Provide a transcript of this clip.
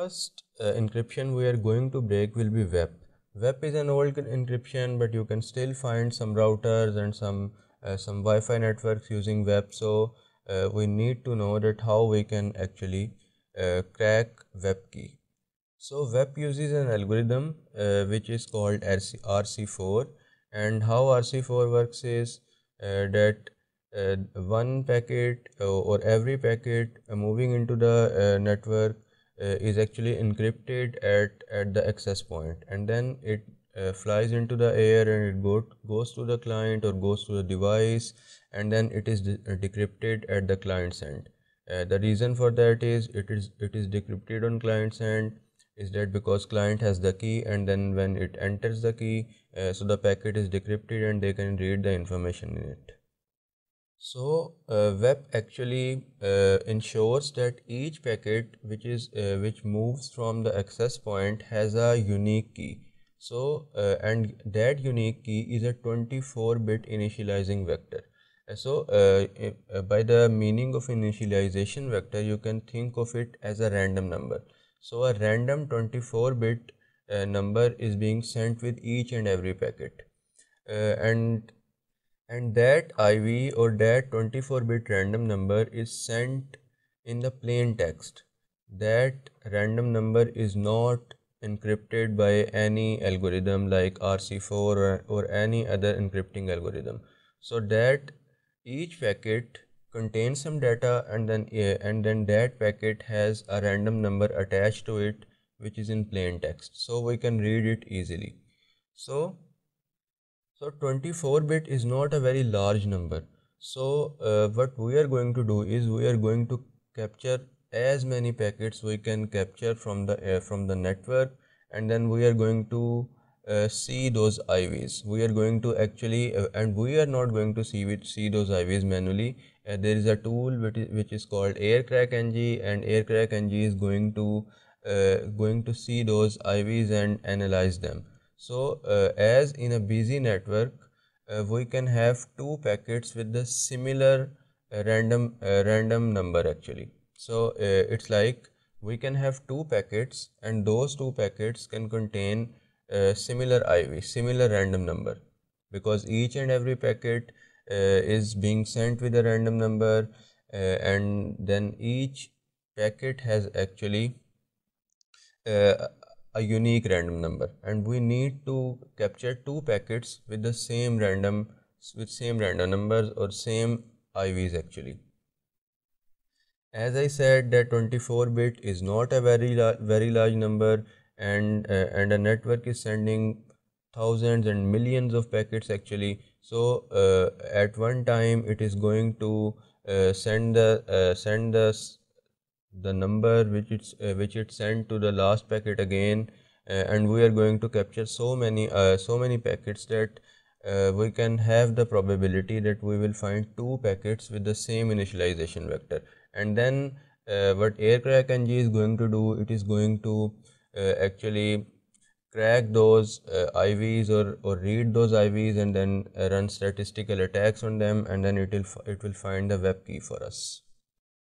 first uh, encryption we are going to break will be web web is an old encryption but you can still find some routers and some uh, some wi-fi networks using web so uh, we need to know that how we can actually uh, crack web key so web uses an algorithm uh, which is called RC rc4 and how rc4 works is uh, that one packet or every packet moving into the network uh, is actually encrypted at at the access point and then it uh, flies into the air and it go, goes to the client or goes to the device and then it is de uh, decrypted at the client's end uh, the reason for that is it is it is decrypted on client's end is that because client has the key and then when it enters the key uh, so the packet is decrypted and they can read the information in it so uh, web actually uh, ensures that each packet which is uh, which moves from the access point has a unique key. So uh, and that unique key is a 24-bit initializing vector. Uh, so uh, by the meaning of initialization vector, you can think of it as a random number. So a random 24-bit number is being sent with each and every packet, and and that IV or that 24 bit random number is sent in the plain text. That random number is not encrypted by any algorithm like RC4 or, or any other encrypting algorithm. So that each packet contains some data and then uh, and then that packet has a random number attached to it which is in plain text so we can read it easily so so 24 bit is not a very large number. So uh, what we are going to do is we are going to capture as many packets we can capture from the uh, from the network and then we are going to uh, see those IVs. We are going to actually, uh, and we are not going to see which, see those IVs manually. Uh, there is a tool which is, which is called Aircrack NG, and Aircrack NG is going to uh, going to see those IVs and analyze them. So uh, as in a busy network, uh, we can have two packets with the similar uh, random uh, random number actually. So uh, it's like we can have two packets and those two packets can contain uh, similar IV, similar random number because each and every packet is being sent with a random number and then each packet has actually uh, a unique random number and we need to capture two packets with the same random with same random numbers or same IVs actually. As I said that 24 bit is not a very la very large number and uh, and a network is sending thousands and millions of packets actually so uh, at one time it is going to uh, send the uh, send the the number which it's uh, which it sent to the last packet again uh, and we are going to capture so many uh, so many packets that uh, we can have the probability that we will find two packets with the same initialization vector and then uh, what aircrack ng is going to do it is going to uh, actually crack those ivs or or read those ivs and then run statistical attacks on them and then it will it will find the web key for us